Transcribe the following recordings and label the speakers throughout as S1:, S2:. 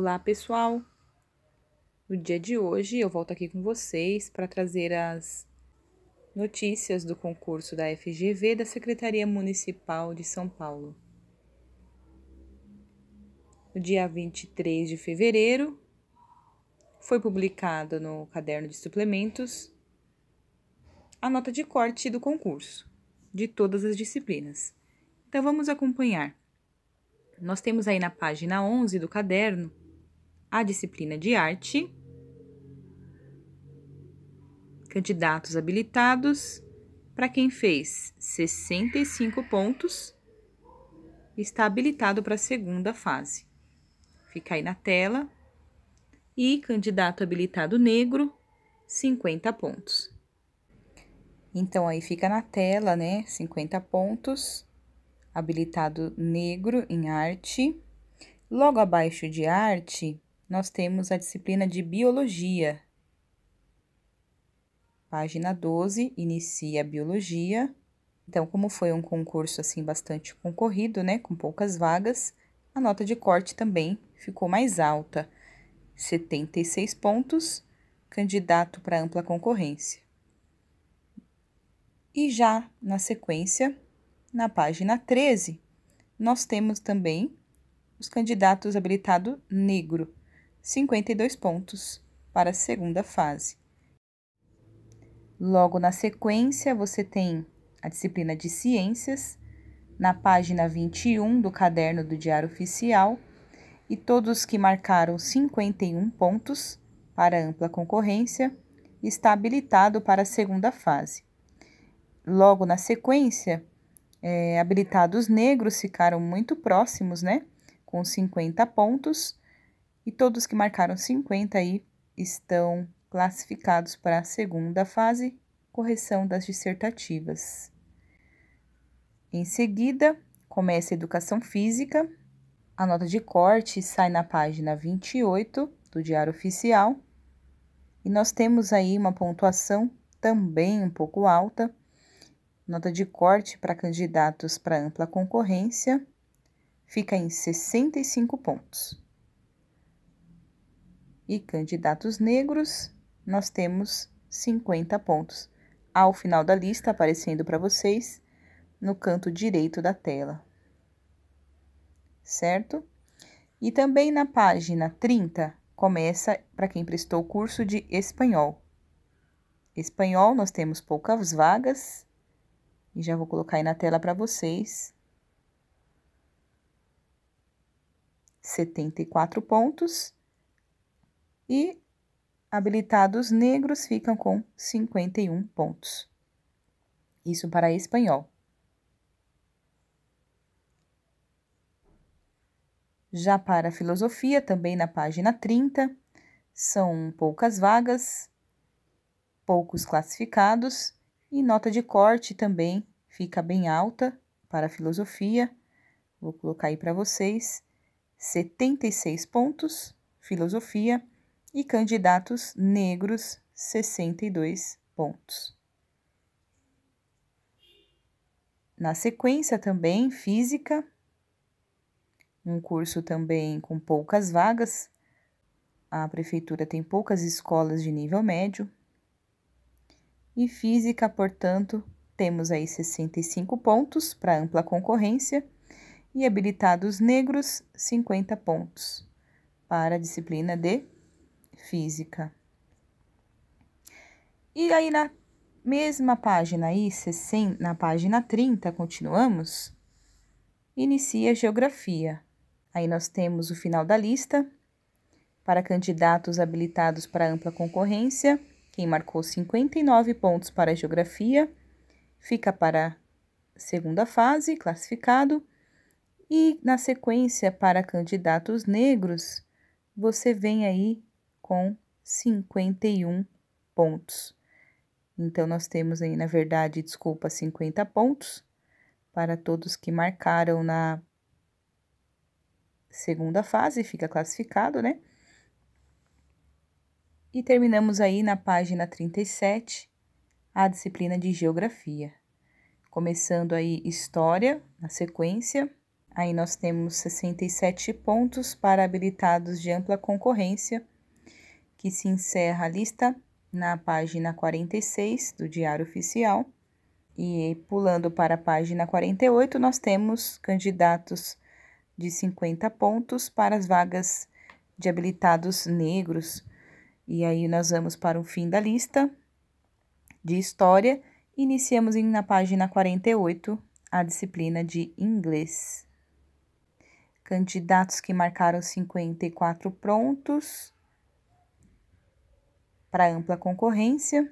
S1: Olá, pessoal! No dia de hoje eu volto aqui com vocês para trazer as notícias do concurso da FGV da Secretaria Municipal de São Paulo. No dia 23 de fevereiro foi publicado no caderno de suplementos a nota de corte do concurso de todas as disciplinas. Então vamos acompanhar. Nós temos aí na página 11 do caderno a disciplina de arte. Candidatos habilitados, para quem fez 65 pontos, está habilitado para a segunda fase. Fica aí na tela. E candidato habilitado negro, 50 pontos. Então, aí fica na tela, né? 50 pontos. Habilitado negro em arte. Logo abaixo de arte, nós temos a disciplina de Biologia. Página 12, inicia a Biologia. Então, como foi um concurso assim bastante concorrido, né, com poucas vagas, a nota de corte também ficou mais alta, 76 pontos, candidato para ampla concorrência. E já na sequência, na página 13, nós temos também os candidatos habilitado negro. 52 pontos para a segunda fase. Logo na sequência, você tem a disciplina de Ciências, na página 21 do caderno do Diário Oficial, e todos que marcaram 51 pontos para ampla concorrência está habilitado para a segunda fase. Logo na sequência, é, habilitados negros ficaram muito próximos, né? Com 50 pontos, e todos que marcaram 50 aí estão classificados para a segunda fase, correção das dissertativas. Em seguida, começa a educação física. A nota de corte sai na página 28 do Diário Oficial. E nós temos aí uma pontuação também um pouco alta. Nota de corte para candidatos para ampla concorrência fica em 65 pontos e candidatos negros, nós temos 50 pontos. Ao final da lista, aparecendo para vocês no canto direito da tela, certo? E também na página 30 começa para quem prestou o curso de espanhol. Espanhol, nós temos poucas vagas, e já vou colocar aí na tela para vocês. 74 pontos e habilitados negros ficam com 51 pontos. Isso para espanhol. Já para filosofia, também na página 30, são poucas vagas, poucos classificados e nota de corte também fica bem alta para filosofia. Vou colocar aí para vocês 76 pontos, filosofia, e candidatos negros, 62 pontos. Na sequência, também física, um curso também com poucas vagas. A prefeitura tem poucas escolas de nível médio. E física, portanto, temos aí 65 pontos para ampla concorrência e habilitados negros, 50 pontos para a disciplina de física. E aí, na mesma página aí, 60, na página 30, continuamos, inicia a geografia. Aí nós temos o final da lista para candidatos habilitados para ampla concorrência. Quem marcou 59 pontos para a geografia fica para a segunda fase, classificado. E na sequência, para candidatos negros, você vem aí com 51 pontos. Então, nós temos aí, na verdade, desculpa, 50 pontos para todos que marcaram na segunda fase, fica classificado, né? E terminamos aí na página 37, a disciplina de Geografia. Começando aí História, na sequência. Aí nós temos 67 pontos para habilitados de ampla concorrência que se encerra a lista na página 46 do Diário Oficial. E pulando para a página 48, nós temos candidatos de 50 pontos para as vagas de habilitados negros. E aí nós vamos para o fim da lista de história. Iniciamos em, na página 48 a disciplina de inglês. Candidatos que marcaram 54 prontos para ampla concorrência.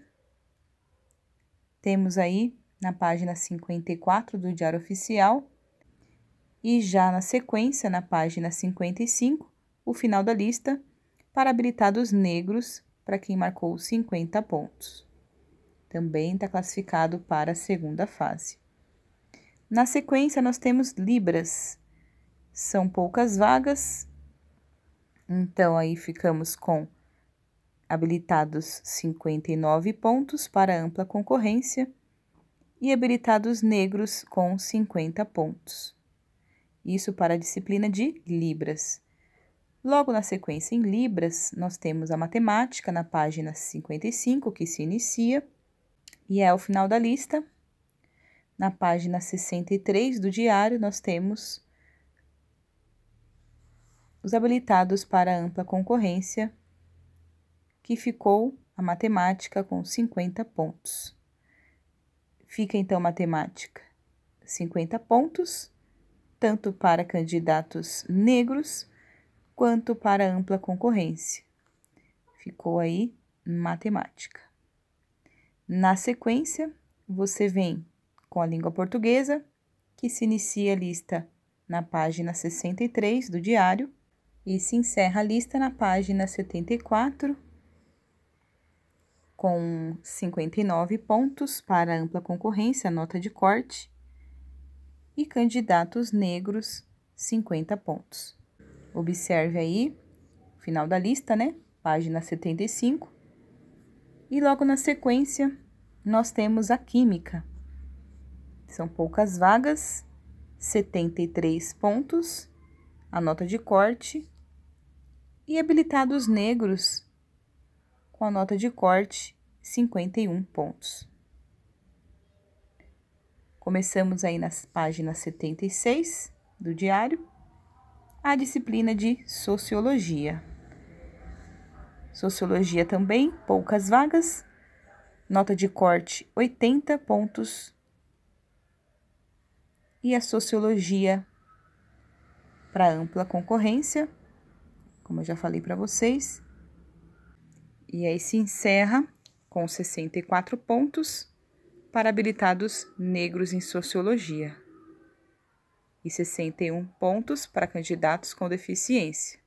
S1: Temos aí na página 54 do Diário Oficial e já na sequência, na página 55, o final da lista para habilitados negros, para quem marcou 50 pontos. Também está classificado para a segunda fase. Na sequência, nós temos Libras. São poucas vagas, então aí ficamos com habilitados 59 pontos para ampla concorrência e habilitados negros com 50 pontos. Isso para a disciplina de Libras. Logo na sequência, em Libras, nós temos a matemática na página 55, que se inicia, e é o final da lista. Na página 63 do diário, nós temos os habilitados para ampla concorrência que ficou a matemática com 50 pontos. Fica então matemática 50 pontos, tanto para candidatos negros quanto para ampla concorrência. Ficou aí matemática. Na sequência, você vem com a língua portuguesa, que se inicia a lista na página 63 do diário e se encerra a lista na página 74 com 59 pontos para ampla concorrência, nota de corte, e candidatos negros, 50 pontos. Observe aí, final da lista, né? Página 75. E logo na sequência, nós temos a química. São poucas vagas, 73 pontos, a nota de corte, e habilitados negros, com a nota de corte 51 pontos. Começamos aí na página 76 do diário, a disciplina de Sociologia. Sociologia também, poucas vagas, nota de corte 80 pontos. E a Sociologia para ampla concorrência, como eu já falei para vocês, e aí se encerra com 64 pontos para habilitados negros em sociologia e 61 pontos para candidatos com deficiência.